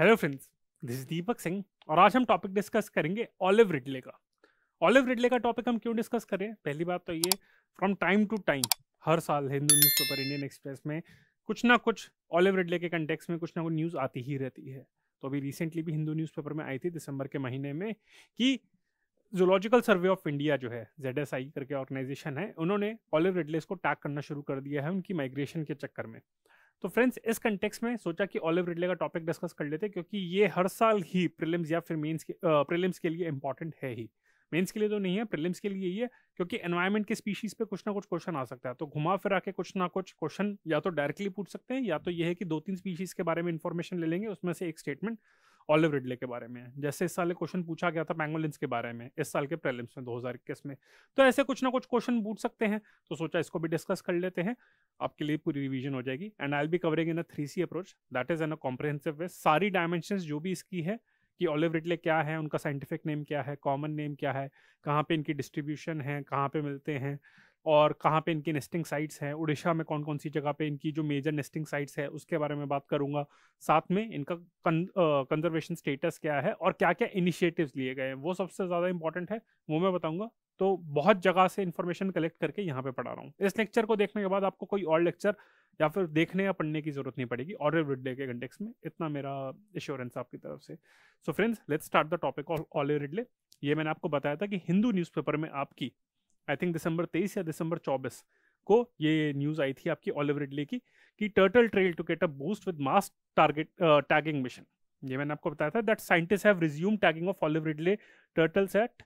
Hello friends this is Deepak Singh और आज हम टॉपिक डिस्कस करेंगे ऑलिव रिडले का ऑलिव रिडले का टॉपिक हम क्यों डिस्कस कर रहे हैं पहली बात तो ये फ्रॉम टाइम टू टाइम हर साल हिंदू न्यूज़पेपर इंडियन एक्सप्रेस में कुछ ना कुछ ऑलिव रिडले के कंटेक्स में कुछ ना कुछ न्यूज़ आती ही रहती है तो अभी रिसेंटली भी हिंदू न्यूज़पेपर में आई थी दिसंबर के महीने में कि जोलॉजिकल सर्वे ऑफ इंडिया जो है जेड करके ऑर्गेनाइजेशन है उन्होंने ऑलिव रिडलेस को टैग करना शुरू कर दिया है उनकी माइग्रेशन के चक्कर में तो फ्रेंड्स इस कंटेक्स में सोचा कि ऑलिव रिडले का टॉपिक डिस्कस कर लेते क्योंकि ये हर साल ही प्रिलिम्स या फिर मेंस के प्रिलिम्स के लिए इंपॉर्टेंट है ही मेंस के लिए तो नहीं है प्रिलिम्स के लिए ही है क्योंकि एनवायरमेंट के स्पीशीज पे कुछ ना कुछ क्वेश्चन आ सकता है तो घुमा फिरा के कुछ ना कुछ क्वेश्चन या तो डायरेक्टली पूछ सकते हैं या तो यह है कि दो तीन स्पीशीज के बारे में इंफॉर्मेशन ले लेंगे उसमें से एक स्टेटमेंट ऑलिव रिडले के बारे में जैसे इस साल क्वेश्चन पूछा गया था मैंगोलिन्स के बारे में इस साल के प्रेलिम्स में 2021 में तो ऐसे कुछ ना कुछ क्वेश्चन पूछ सकते हैं तो सोचा इसको भी डिस्कस कर लेते हैं आपके लिए पूरी रिविजन हो जाएगी and I be covering in a three C approach that is an a comprehensive way सारी डायमेंशन जो भी इसकी है कि ऑलिव रिडले क्या है उनका साइंटिफिक नेम क्या है कॉमन नेम क्या है कहाँ पे इनकी डिस्ट्रीब्यूशन है कहाँ पे मिलते हैं और कहाँ पे इनकी नेस्टिंग साइट्स हैं उड़ीसा में कौन कौन सी जगह पे इनकी जो मेजर नेस्टिंग साइट्स है उसके बारे में बात करूँगा साथ में इनका कंजर्वेशन स्टेटस क्या है और क्या क्या इनिशिएटिव्स लिए गए हैं वो सबसे ज़्यादा इंपॉर्टेंट है वो मैं बताऊँगा तो बहुत जगह से इन्फॉर्मेशन कलेक्ट करके यहाँ पे पढ़ा रहा हूँ इस लेक्चर को देखने के बाद आपको कोई और लेक्चर या फिर देखने या पढ़ने की जरूरत नहीं पड़ेगी और रिडले के कंटेक्स में इतना मेरा इश्योरेंस आपकी तरफ से so friends let's start the topic of olive ridley ये मैंने आपको बताया था कि हिंदू न्यूज़पेपर में आपकी आई थिंक दिसंबर तेईस या दिसंबर चौबीस को ये न्यूज़ आई थी आपकी ऑलिव रिडले की कि turtle trail to get a boost with mass target tagging mission ये मैंने आपको बताया था that scientist have resume tagging of olive ridley turtles at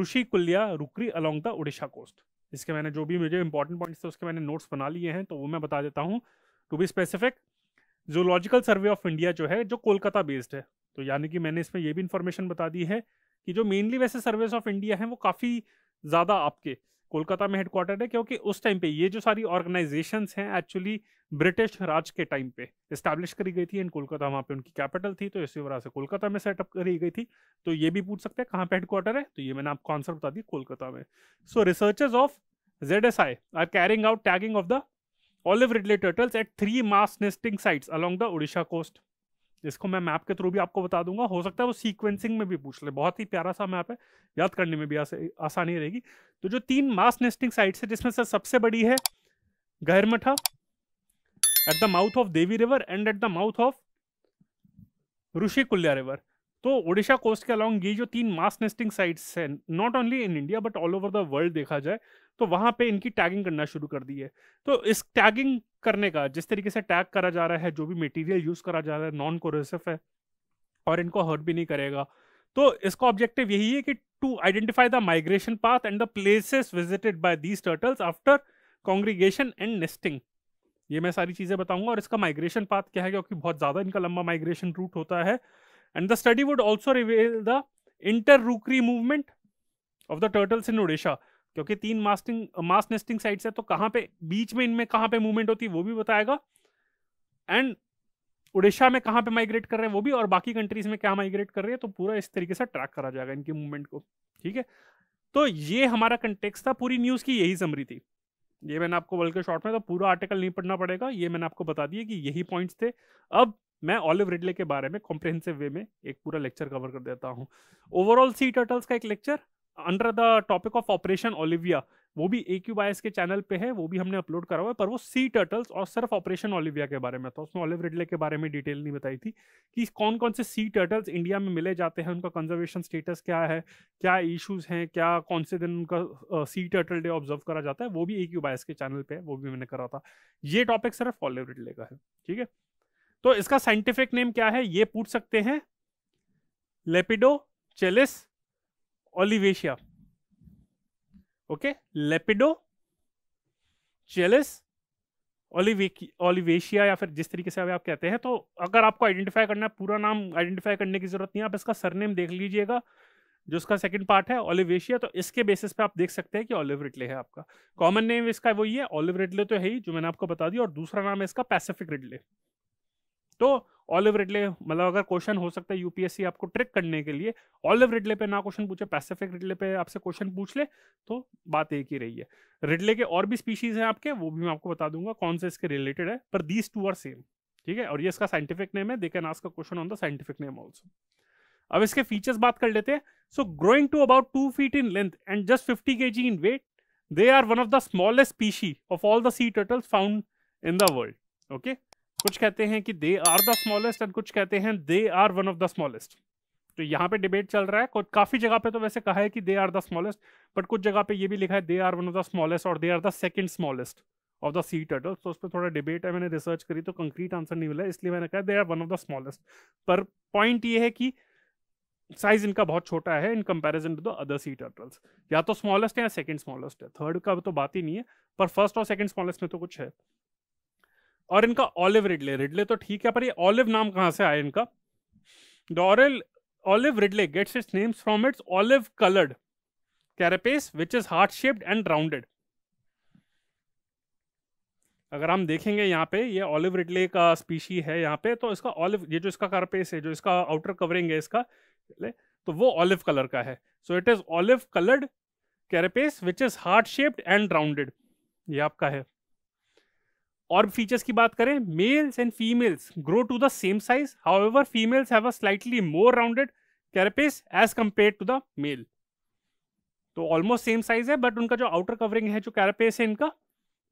Rushikulya rookery along the Orissa coast इसके मैंने जो भी मुझे इंपॉर्टेंट पॉइंट्स थे उसके मैंने नोट्स बना लिए हैं तो वो मैं बता देता हूँ to be specific zoological survey of India जो है जो कोलकाता बेस्ड है तो यानी कि मैंने इसमें यह भी इन्फॉर्मेशन बता दी है कि जो मेनली वैसे सर्वेस ऑफ इंडिया हैं वो काफ़ी ज़्यादा आपके कोलकाता में हेडक्वार्टर है क्योंकि उस टाइम पे ये जो सारी ऑर्गेनाइजेशन हैं एक्चुअली ब्रिटिश राज के टाइम पे इस्टेब्लिश करी गई थी एंड कोलकाता वहाँ पे उनकी कैपिटल थी तो इसी वजह से कोलकाता में सेटअप करी गई थी तो ये भी पूछ सकते हैं कहाँ पे हेडक्वार्टर है तो ये मैंने आपको आंसर बता दी कोलकाता में so researchers of Z S I are carrying out tagging of the olive ridley turtles at three mass nesting sites along the Orissa coast इसको मैं मैप के थ्रू भी आपको बता दूंगा हो सकता है वो सीक्वेंसिंग में भी पूछ ले बहुत ही प्यारा सा मैप है याद करने में भी आस, आसानी रहेगी तो जो तीन मास नेस्टिंग साइट्स है जिसमें से सबसे बड़ी है Gahirmatha at the mouth of Devi river and at the mouth of Rushikulya river तो ओडिशा कोस्ट के अलॉन्ग ये जो तीन मास नेस्टिंग साइट्स हैं not only in India but all over the world देखा जाए तो वहाँ पे इनकी टैगिंग करना शुरू कर दी है तो इस टैगिंग करने का जिस तरीके से टैग करा जा रहा है जो भी मटेरियल यूज़ करा जा रहा है नॉन कोरोसिव है और इनको हर्ट भी नहीं करेगा तो इसका ऑब्जेक्टिव यही है कि to identify the migration path and the places visited by these turtles after congregation and nesting ये मैं सारी चीज़ें बताऊंगा और इसका माइग्रेशन पाथ क्या है क्योंकि बहुत ज़्यादा इनका लंबा माइग्रेशन रूट होता है And the study would also reveal the inter-rookery movement of the turtles in Odisha. क्योंकि तीन मास्टिंग मास नेस्टिंग साइट्स है तो कहां पे बीच में इनमें कहां पे मूवमेंट होती है वो भी बताएगा एंड उड़ीसा में कहां पे माइग्रेट कर रहे हैं वो भी और बाकी कंट्रीज में क्या माइग्रेट कर रहे हैं तो पूरा इस तरीके से ट्रैक करा जाएगा इनकी मूवमेंट को ठीक है तो ये हमारा कंटेक्स था पूरी न्यूज़ की यही समरी थी ये मैंने आपको बल्कि शॉर्ट में तो पूरा आर्टिकल नहीं पढ़ना पड़ेगा ये मैंने आपको बता दिया कि यही पॉइंट्स थे अब मैं ऑलिव रिडले के बारे में कॉम्प्रिहेंसिव वे में एक पूरा लेक्चर कवर कर देता हूँ ओवरऑल सी टर्टल्स का एक lecture under the topic of operation Olivia वो भी ए क्यू बायस के चैनल पे है वो भी हमने अपलोड करा हुआ है पर वो सी टर्टल्स और सिर्फ ऑपरेशन ओलिविया के बारे में था उसमें ऑलिव रिडले के बारे में डिटेल नहीं बताई थी कि कौन कौन से सी टर्टल्स इंडिया में मिले जाते हैं उनका कंजर्वेशन स्टेटस क्या है क्या इश्यूज हैं क्या कौन से दिन उनका सी टर्टल डे ऑब्जर्व करा जाता है वो भी ए क्यू बायस के चैनल पर वो भी मैंने करा था ये टॉपिक सिर्फ ऑलिव रिडले का है ठीक है तो इसका साइंटिफिक नेम क्या है ये पूछ सकते हैं Lepidochelys olivacea okay Lepidochelys olivacea या फिर जिस तरीके से आप कहते हैं तो अगर आपको आइडेंटिफाई करना है पूरा नाम आइडेंटिफाई करने की जरूरत नहीं है आप इसका सरनेम देख लीजिएगा जो उसका सेकंड पार्ट है ओलिवेशिया तो इसके बेसिस पे आप देख सकते हैं कि ओलिव रिडले है आपका कॉमन नेम इसका वही है ओलिव रिडले तो है ही जो मैंने आपको बता दिया और दूसरा नाम है इसका पैसिफिक रिडले तो ऑलिव रिडले मतलब अगर क्वेश्चन हो सकता है यूपीएससी आपको ट्रिक करने के लिए ऑलिव रिडले पे ना क्वेश्चन पूछे पैसिफिक रिडले पे आपसे क्वेश्चन पूछ ले तो बात एक ही रही है रिडले के और भी स्पीशीज हैं आपके वो भी मैं आपको बता दूंगा कौन से इसके रिलेटेड है पर दीज टू आर सेम ठीक है और ये इसका साइंटिफिक नेम है they can ask question on the scientific name also अब इसके फीचर्स बात कर लेते हैं so growing to about two feet in length and just fifty के in weight they are one of the smallest species of all the sea turtles found in the world okay okay? कुछ कहते हैं कि they are the smallest and कुछ कहते हैं they are one of the smallest तो यहाँ पे डिबेट चल रहा है कुछ काफी जगह पे तो वैसे कहा है कि they are the smallest but कुछ जगह पे ये भी लिखा है they are one of the smallest और they are the second smallest of the sea turtle तो उस पर थोड़ा डिबेट है मैंने रिसर्च करी तो कंक्रीट आंसर नहीं मिला इसलिए मैंने कहा they are one of the smallest पर पॉइंट ये है कि साइज इनका बहुत छोटा है in comparison to the other sea turtles या तो स्मॉलेस्ट है या सेकंड स्मॉलेस्ट है थर्ड का तो बात ही नहीं है पर फर्स्ट और सेकंड स्मॉलेस्ट में तो कुछ है और इनका ऑलिव रिडले रिडले तो ठीक है पर ये ऑलिव नाम कहाँ से आया इनका the oral olive ridley gets its names from its olive coloured carapace which is heart shaped and rounded अगर हम देखेंगे यहाँ पे ये ऑलिव रिडले का स्पीशी है यहाँ पे तो इसका ऑलिव ये जो इसका कारपेस है जो इसका आउटर कवरिंग है इसका तो वो ऑलिव कलर का है so it is olive coloured carapace which is heart shaped and rounded ये आपका है और फीचर्स की बात करें males and females grow to the same size ever females have a slightly more rounded carapace as compare to the male तो almost same size है but उनका जो आउटर कवरिंग है जो कैरपेस है इनका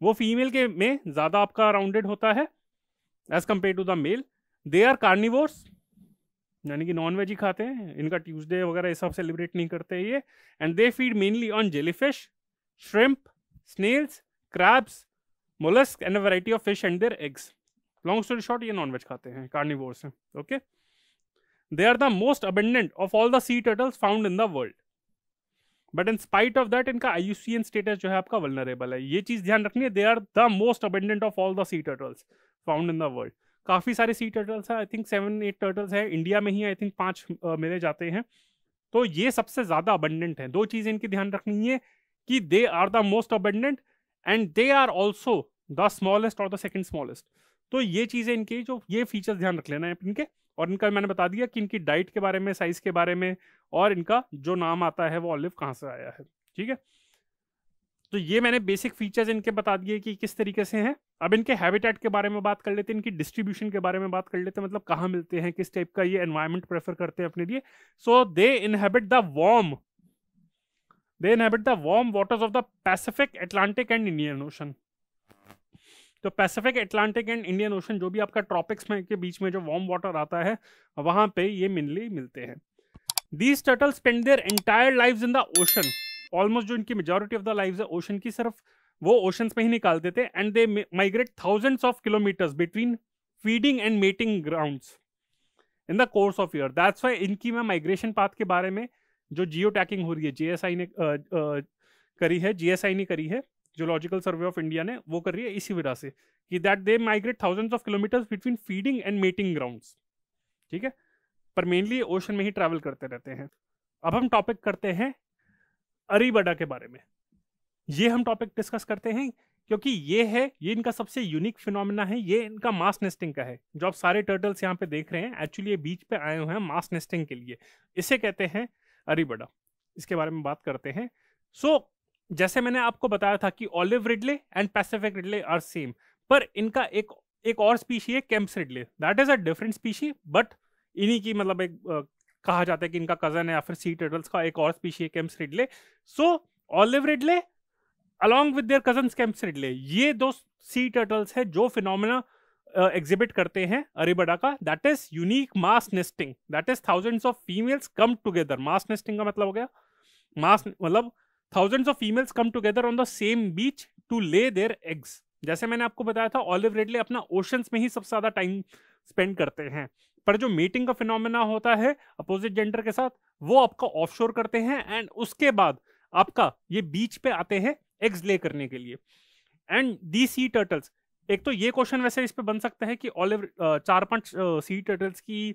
वो फीमेल के में ज़्यादा आपका राउंडेड होता है as compare to the male they are carnivores यानी कि नॉन वेज ही खाते हैं इनका ट्यूसडे वगैरह ये सब सेलिब्रेट नहीं करते ये and they feed mainly on jellyfish shrimp snails crabs mollusc and a variety of fish and their eggs long story short ये नॉनवेज खाते हैं कार्निवोर्स हैं okay they are the most abundant of all the sea turtles found in the world but in spite of that इनका I status जो है आपका vulnerable है ये चीज़ ध्यान रखनी है they are the most abundant of all the sea turtles found in the world काफ़ी सारे सी टर्टल्स हैं I think seven eight turtles हैं इंडिया में ही आई थिंक पांच मेरे जाते हैं तो ये सबसे ज़्यादा अबेंडेंट हैं दो चीज़ें इनकी ध्यान रखनी है कि they are the most abundant and they are also the smallest और द सेकेंड स्मॉलेस्ट तो ये चीज़ें इनके जो ये फीचर्स ध्यान रख लेना है इनके और इनका मैंने बता दिया कि इनकी डाइट के बारे में साइज़ के बारे में और इनका जो नाम आता है वो ऑलिव कहाँ से आया है ठीक है तो ये मैंने बेसिक फीचर्स इनके बता दिए कि किस तरीके से हैं अब इनके हैबिटेट के बारे में बात कर लेते हैं इनकी डिस्ट्रीब्यूशन के बारे में बात कर लेते हैं मतलब कहाँ मिलते हैं किस टाइप का ये एनवायरनमेंट प्रेफर करते हैं अपने लिए so they inhabit the warm they inhabit the warm waters of the Pacific Atlantic and Indian ocean तो Pacific Atlantic and Indian ocean जो भी आपका ट्रॉपिक्स में के बीच में जो वार्म वाटर आता है वहां पे ये मिनली मिलते हैं these turtle spend their entire life in the ocean almost जो इनकी मेजोरिटी ऑफ द लाइफ है ओशन की सिर्फ वो ओशन में ही निकालते थे and they migrate thousands of kilometres between feeding and mating grounds in the course of year that's why इनकी मैं माइग्रेशन पाथ के बारे में जो जियो टैकिंग हो रही है जीएसआई ने आ, आ, करी है जीएसआई ने करी है जियोलॉजिकल सर्वे ऑफ इंडिया ने वो कर रही है इसी वजह से कि that they migrate thousands of kilometres between feeding and mating grounds ठीक है पर मेनली ओशन में ही ट्रैवल करते रहते हैं अब हम टॉपिक करते हैं अरीबडा के बारे में ये हम टॉपिक डिस्कस करते हैं क्योंकि ये है ये इनका सबसे यूनिक फिनोमेना है ये इनका मास नेस्टिंग का है जो आप सारे टर्टल्स यहाँ पे देख रहे हैं एक्चुअली ये बीच पे आए हुए हैं मास नेस्टिंग के लिए इसे कहते हैं अरीबडा इसके बारे में बात करते हैं सो so, जैसे मैंने आपको बताया था कि olive ridley and Pacific ridley are same पर इनका एक एक और स्पीशी है Kemp's ridley that is a different species but इन्हीं की मतलब एक आ, कहा जाता है कि इनका कजन है या फिर सी टर्टल्स का एक और स्पीशी है Kemp's ridley so olive ridley along with their cousin Kemp's ridley ये दो सी टर्टल्स है जो फिनोमिना एग्जिबिट करते हैं अरेबडा का that is unique mass nesting that is thousands of females come together mass nesting का मतलब हो गया मास मतलब thousands of females come together on the same beach to lay their eggs जैसे मैंने आपको बताया था ऑलिव रेडली अपना ओशंस में ही सबसे ज़्यादा टाइम स्पेंड करते हैं पर जो मीटिंग का फिनोमेना होता है अपोजिट जेंडर के साथ वो आपका ऑफशोर करते हैं एंड उसके बाद आपका ये बीच पे आते हैं एग्स ले करने के लिए एंड दी सी टर्टल्स एक तो ये क्वेश्चन वैसे इस पे बन सकता है कि ऑलिव चार पांच सी टर्टल्स की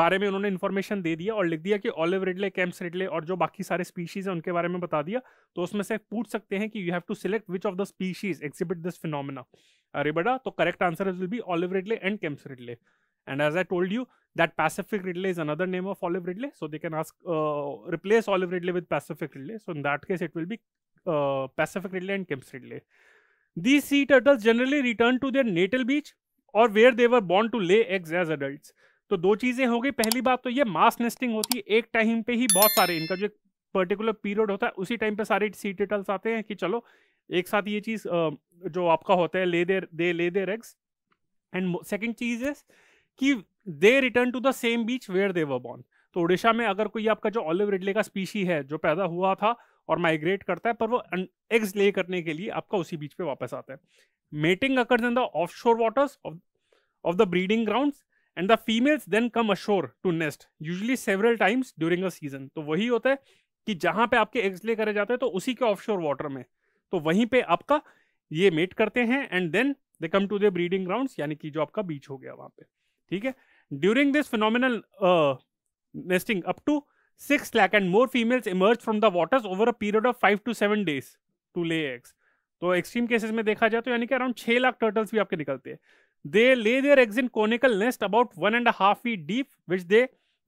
बारे में उन्होंने इन्फॉर्मेशन दे दिया और लिख दिया कि ऑलिव रिडले कैम्प रिडले और जो बाकी सारे स्पीशीज हैं उनके बारे में बता दिया तो उसमें से पूछ सकते हैं कि you have to select which of the species exhibit this phenomena arribada तो correct answer will be olive ridley and Kemp's ridley and as I told you that Pacific ridley is another name of olive ridley so they can ask replace olive ridley with Pacific ridley so in that case it will be Pacific ridley and ridley ridley These sea turtles generally return to their natal beach or where they were born to lay eggs as adults. तो दो चीजें हो गई पहली बात तो ये मास nesting होती है एक टाइम पे ही बहुत सारे इनका जो पर्टिकुलर पीरियड होता है उसी टाइम पे सारे सी टर्टल्स आते हैं कि चलो एक साथ ये चीज जो आपका होता है ले their they lay their eggs and second चीज इज कि they return to the same beach where they were born तो उड़ीसा में अगर कोई आपका जो ऑलिव रिडले का स्पीशी है जो पैदा हुआ था और माइग्रेट करता है पर वो एग्स ले करने के लिए आपका उसी बीच पे वापस आता है mating occurs in the off shore waters of the breeding ground and the females then come ashore to nest usually several times during a season तो वही होता है कि जहाँ पे आपके एग्स ले करे जाते हैं तो उसी के ऑफ शोर वाटर में तो वहीं पे आपका ये मेट करते हैं and then they come to the breeding ground यानी कि जो आपका बीच हो गया वहाँ पे ठीक है during this phenomenal nesting up to 6 lakh and more females emerge from the waters over a period of 5 to 7 days to lay eggs तो एक्सट्रीम केसेस में देखा जाए तो यानी कि अराउंड छह लाख टर्टल्स भी आपके निकलते हैं they lay their eggs in conical nest about one and half feet deep which they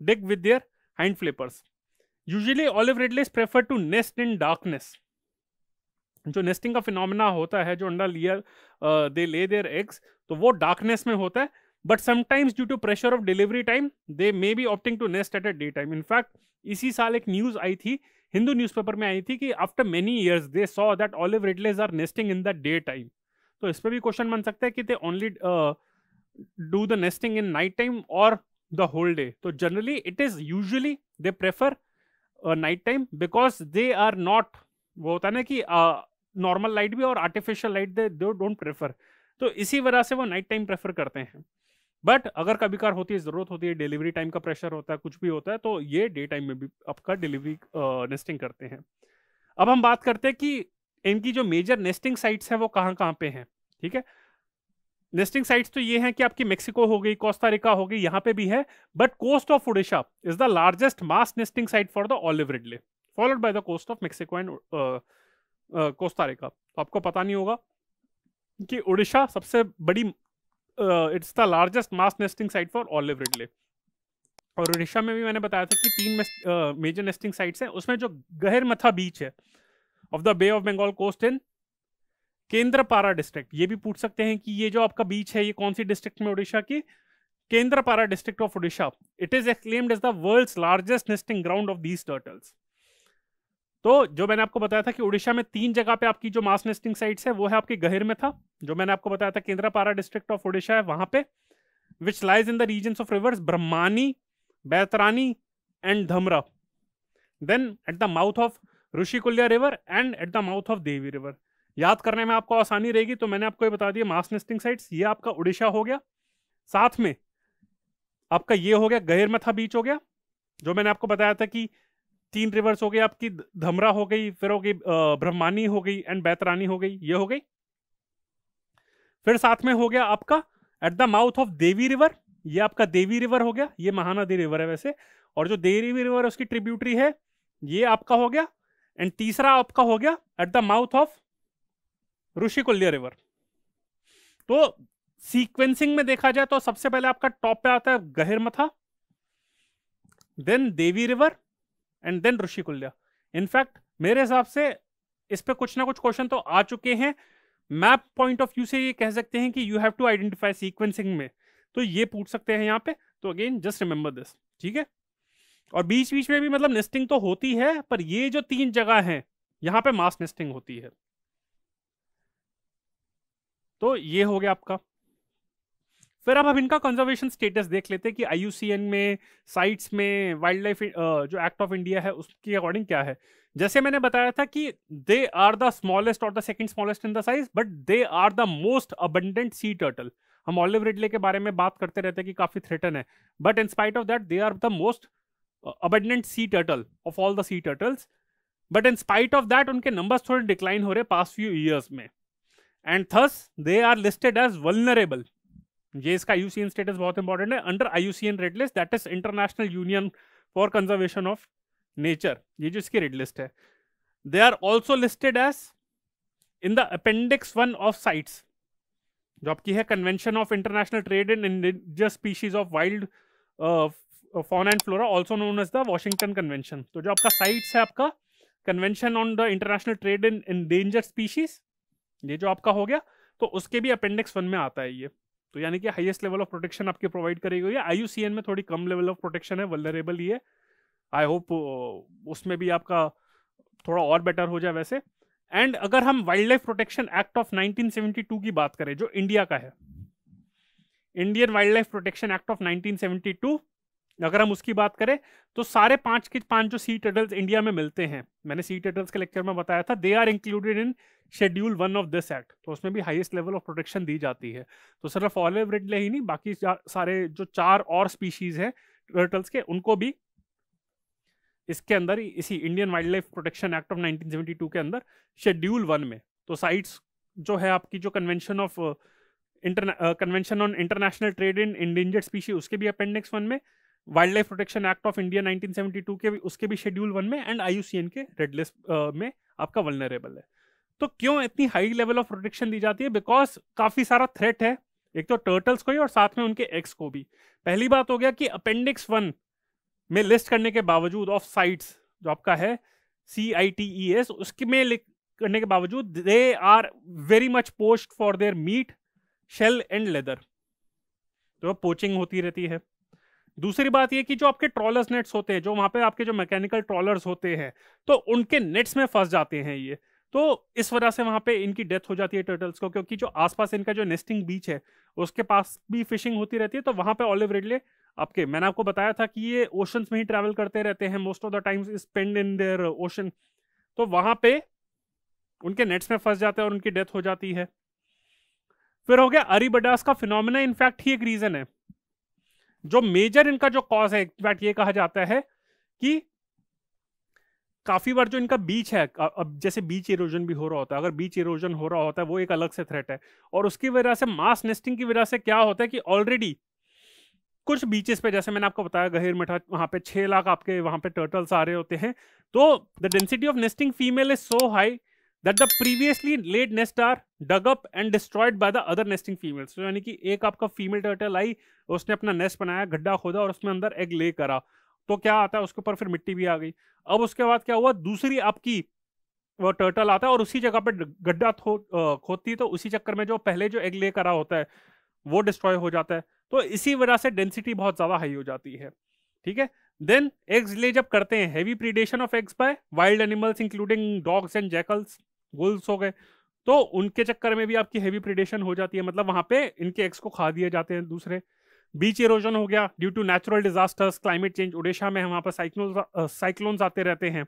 dig with their hand flippers usually olive ridleys prefer to nest in darkness जो नेस्टिंग का phenomena होता है जो अंडा लियर दे ले देयर एग्स तो वो darkness में होता है but sometimes due to pressure of delivery time they may be opting to nest at a day time in fact इसी साल एक न्यूज आई थी हिंदू न्यूज़पेपर में आई थी कि after many years they saw that olive ridleys are nesting in the day time तो इस पर भी क्वेश्चन बन सकता है कि they only do the nesting in night time और द होल डे तो generally it is usually they prefer night time because they are not वो होता है ना कि नॉर्मल uh, लाइट भी और artificial light they don't prefer तो इसी वजह से वो नाइट टाइम प्रेफर करते हैं बट अगर कभी कार होती है जरूरत होती है डिलीवरी टाइम का प्रेशर होता है कुछ भी होता है तो ये डे टाइम में भी आपका डिलीवरी नेस्टिंग करते हैं अब हम बात करते हैं कि इनकी जो मेजर नेस्टिंग साइट्स हैं वो कहाँ कहाँ पे हैं ठीक है नेस्टिंग साइट्स तो ये हैं कि आपकी मेक्सिको हो गई कोस्तारिका हो गई यहाँ पे भी है but coast of Orissa is the largest mass nesting site for the olive ridley followed by the coast of Mexico and Costa Rica तो आपको पता नहीं होगा कि उड़ीसा सबसे बड़ी uh, it's the largest mass nesting site for olive ridley और उड़ीसा में भी मैंने बताया था कि तीन मेजर नेस्टिंग साइट्स हैं उसमें जो गहरमथा बीच है off the bay of Bengal coast in Kendrapara district ये भी पूछ सकते हैं कि ये जो आपका बीच है ये कौन सी डिस्ट्रिक्ट में उड़ीसा की Kendrapara district of Orissa it is acclaimed as the world largest nesting ground of these turtles तो जो मैंने आपको बताया था कि उड़ीसा में तीन जगह पे आपकी जो मास नेस्टिंग साइट्स है वो है आपके गहिर में था जो मैंने आपको बताया था केंद्रापारा डिस्ट्रिक्ट ऑफ उड़ीसा है वहां पे which lies in the region of rivers Brahmani Baitarani and Dhamra then at the mouth of Rushikulya river and at the mouth of Devi river याद करने में आपको आसानी रहेगी तो मैंने आपको ये बता दिया मास नेस्टिंग साइट्स ये आपका उड़ीसा हो गया साथ में आपका ये हो गया गहिर बीच हो गया जो मैंने आपको बताया था कि तीन रिवर्स हो गई आपकी धमरा हो गई फिर हो गई ब्रह्मानी हो गई एंड बैतरानी हो गई ये हो गई फिर साथ में हो गया आपका at the mouth of Devi river ये आपका देवी रिवर हो गया ये महानदी रिवर है वैसे और जो देवी रिवर उसकी ट्रिब्यूटरी है ये आपका हो गया एंड तीसरा आपका हो गया at the mouth of Rushikulya river तो सीक्वेंसिंग में देखा जाए तो सबसे पहले आपका टॉप पे आता है Gahirmatha then Devi river and then Rushikulya in fact मेरे हिसाब से इस पर कुछ ना कुछ क्वेश्चन तो आ चुके हैं मैप पॉइंट ऑफ व्यू से ये कह सकते हैं कि you have to identify sequencing में तो ये पूछ सकते हैं यहाँ पे तो अगेन जस्ट रिमेंबर दिस ठीक है और बीच बीच में भी मतलब नेस्टिंग तो होती है पर ये जो तीन जगह हैं यहाँ पे मास नेस्टिंग होती है तो ये हो गया आपका फिर अब हम इनका कंजर्वेशन स्टेटस देख लेते हैं कि आई में साइट्स में वाइल्ड लाइफ जो एक्ट ऑफ इंडिया है उसके अकॉर्डिंग क्या है जैसे मैंने बताया था कि दे आर द स्मॉलेस्ट और the second smallest in the size but they are the most abundant sea turtle हम ऑलिव रिडले के बारे में बात करते रहते हैं कि काफ़ी थ्रेटन है but in spite of that they are the most abundant sea turtle of all the sea turtles but in spite of that उनके नंबर्स थोड़े डिक्लाइन हो रहे पास फ्यू ईयर्स में and thus they are listed as vulnerable ये इसका IUCN status बहुत important है under IUCN red list that is International Union for Conservation of Nature ये जो इसकी रेड लिस्ट है they are also listed as in the appendix one of CITES जो आपकी है convention of international trade in indigenous species of wild fauna and flora also known as the Washington convention तो जो आपका CITES है आपका convention on the international trade in in danger species ये जो आपका हो गया तो उसके भी अपेंडिक्स वन में आता है ये तो यानी कि हाईएस्ट लेवल ऑफ प्रोटेक्शन आपके प्रोवाइड करेगी हुई आई में थोड़ी कम लेवल ऑफ प्रोटेक्शन है ही ये आई होप उसमें भी आपका थोड़ा और बेटर हो जाए वैसे एंड अगर हम wildlife protection act of 1972 की बात करें जो इंडिया का है Indian wildlife protection act of 1972 अगर हम उसकी बात करें तो सारे पांच के पांच जो सी टर्टल्स इंडिया में मिलते हैं मैंने सी टर्टल्स के लेक्चर में बताया था they are included in schedule one of this act तो उसमें भी हाईएस्ट लेवल ऑफ प्रोटेक्शन दी जाती है तो सिर्फ ऑलिव रिडले ही नहीं बाकी सारे जो चार और स्पीशीज हैं टर्टल्स के उनको भी इसके अंदर इसी Indian wildlife protection act of nineteen के अंदर शेड्यूल वन में तो साइट्स जो है आपकी जो convention of convention on international trade in endangered species उसके भी अपेंडिक्स वन में wild wildlife protection act of India 1972 के उसके भी शेड्यूल वन में एंड आई के रेड लिस्ट में आपका वलनरेबल है तो क्यों इतनी हाई लेवल ऑफ प्रोटेक्शन दी जाती है बिकॉज काफ़ी सारा थ्रेट है एक तो टर्टल्स को ही और साथ में उनके एक्स को भी पहली बात हो गया कि अपेंडिक्स वन में लिस्ट करने के बावजूद ऑफ साइट्स जो आपका है सी आई टी ई एस में करने के बावजूद they are very much poached for their meat shell and leather तो पोचिंग होती रहती है दूसरी बात यह कि जो आपके ट्रॉलर्स नेट्स होते हैं जो वहां पे आपके जो मैकेनिकल ट्रॉलर्स होते हैं तो उनके नेट्स में फंस जाते हैं ये तो इस वजह से वहां पे इनकी डेथ हो जाती है टर्टल्स को क्योंकि जो आसपास इनका जो नेस्टिंग बीच है उसके पास भी फिशिंग होती रहती है तो वहां पे ऑलिव रेडले आपके मैंने आपको बताया था कि ये ओशंस में ही ट्रैवल करते रहते हैं most of the times spend in their ocean तो वहां पे उनके नेट्स में फंस जाते हैं और उनकी डेथ हो जाती है फिर हो गया अरीबडास का फिनोमिना इनफैक्ट ही एक रीजन है जो मेजर इनका जो कॉज है इनफैक्ट ये कहा जाता है कि काफी बार जो इनका बीच है अब जैसे बीच इरोजन भी हो रहा होता है अगर बीच इरोजन हो रहा होता है वो एक अलग से थ्रेट है और उसकी वजह से मास नेस्टिंग की वजह से क्या होता है कि ऑलरेडी कुछ बीचेस पे जैसे मैंने आपको बताया गहिर मिठा वहां पे छह लाख आपके वहां पे टर्टल्स आ रहे होते हैं तो the density of nesting female is so high that the previously laid nest are dug up and destroyed by the other nesting females तो यानी कि एक आपका फीमेल टर्टल आई उसने अपना नेस्ट बनाया गड्ढा खोदा और उसमें अंदर एग ले करा तो क्या आता है उसके ऊपर फिर मिट्टी भी आ गई अब उसके बाद क्या हुआ दूसरी आपकी वो टर्टल आता है और उसी जगह पे गड्ढा खोदती है तो उसी चक्कर में जो पहले जो एग ले करा होता है वो डिस्ट्रॉय हो जाता है तो इसी वजह से डेंसिटी बहुत ज़्यादा हाई हो जाती है ठीक है देन एग्स ले जब करते हैं heavy predation of eggs by wild animals including dogs and jackals wolves हो गए तो उनके चक्कर में भी आपकी हैवी प्रिडेशन हो जाती है मतलब वहां पे इनके एक्स को खा दिए जाते हैं दूसरे बीच इरोजन हो गया due to natural disasters climate change Orissa में वहाँ पर साइक्लोन साइक्लोन्स आते रहते हैं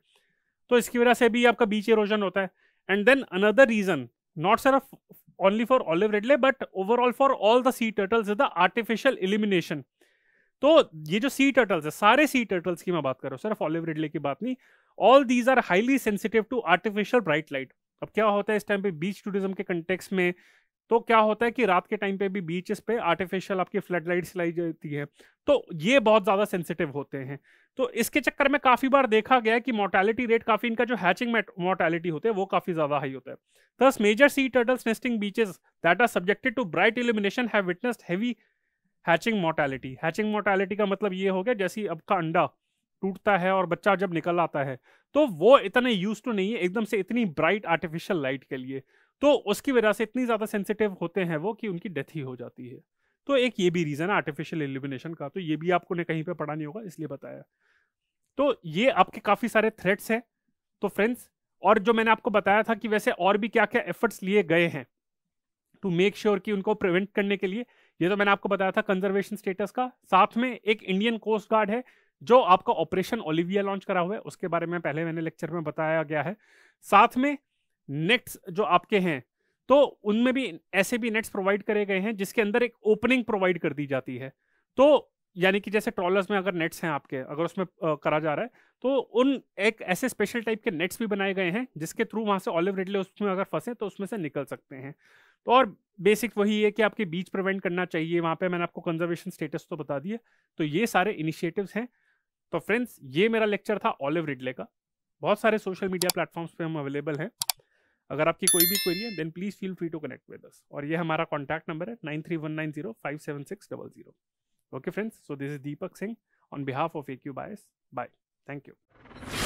तो इसकी वजह से भी आपका बीच इरोजन होता है and then another reason not सिर्फ only for olive ridley but overall for all the sea turtles is the artificial elimination तो ये जो सी टर्टल्स है सारे सी टर्टल्स की मैं बात कर रहा हूँ सिर्फ ऑलिव रिडले की बात नहीं all these are highly sensitive to artificial bright light अब क्या होता है इस टाइम पे बीच टूरिज्म के कंटेक्स में तो क्या होता है कि रात के टाइम पे भी बीचेस पे आर्टिफिशियल आपकी फ्लड लाइट्स लाई जाती है तो ये बहुत ज़्यादा सेंसिटिव होते हैं तो इसके चक्कर में काफ़ी बार देखा गया कि मोर्टैलिटी रेट काफ़ी इनका जो हैचिंग मोर्टैलिटी होते हैं वो काफ़ी ज़्यादा हाई होता है दस major sea turtles nesting beaches that are subjected to bright illumination have witnessed heavy hatching mortality hatching mortality का मतलब ये हो गया जैसे अब का अंडा टूटता है और बच्चा जब निकल आता है तो वो इतने यूज टू तो नहीं है एकदम से इतनी ब्राइट आर्टिफिशियल लाइट के लिए तो उसकी वजह से इतनी ज़्यादा सेंसिटिव होते हैं वो कि उनकी डेथ ही हो जाती है तो एक ये भी रीज़न है आर्टिफिशियल एलिमिनेशन का तो ये भी आपको ने कहीं पे पढ़ा नहीं होगा इसलिए बताया तो ये आपके काफ़ी सारे थ्रेट्स हैं तो फ्रेंड्स और जो मैंने आपको बताया था कि वैसे और भी क्या क्या एफर्ट्स लिए गए हैं टू मेक श्योर कि उनको प्रिवेंट करने के लिए ये तो मैंने आपको बताया था कंजर्वेशन स्टेटस का साथ में एक इंडियन कोस्ट गार्ड है जो आपका ऑपरेशन ओलिविया लॉन्च करा हुआ है उसके बारे में पहले मैंने लेक्चर में बताया गया है साथ में नेट्स जो आपके हैं तो उनमें भी ऐसे भी नेट्स प्रोवाइड करे गए हैं जिसके अंदर एक ओपनिंग प्रोवाइड कर दी जाती है तो यानी कि जैसे ट्रॉलर्स में अगर नेट्स हैं आपके अगर उसमें आ, करा जा रहा है तो उन एक ऐसे स्पेशल टाइप के नेट्स भी बनाए गए हैं जिसके थ्रू वहाँ से ऑलिव रिडले उसमें अगर फंसे तो उसमें से निकल सकते हैं तो और बेसिक वही है कि आपके बीच प्रिवेंट करना चाहिए वहाँ पे मैंने आपको कंजर्वेशन स्टेटस तो बता दिया तो ये सारे इनिशिएटिव्स हैं तो फ्रेंड्स ये मेरा लेक्चर था ऑलिव रिडले का बहुत सारे सोशल मीडिया प्लेटफॉर्म्स पे हम अवेलेबल हैं अगर आपकी कोई भी क्वेरी है then please feel free to connect with us और ये हमारा कॉन्टैक्ट नंबर है nine three one nine zero five seven six double zero okay friends so this is Deepak Singh on behalf of A Q bias bye thank you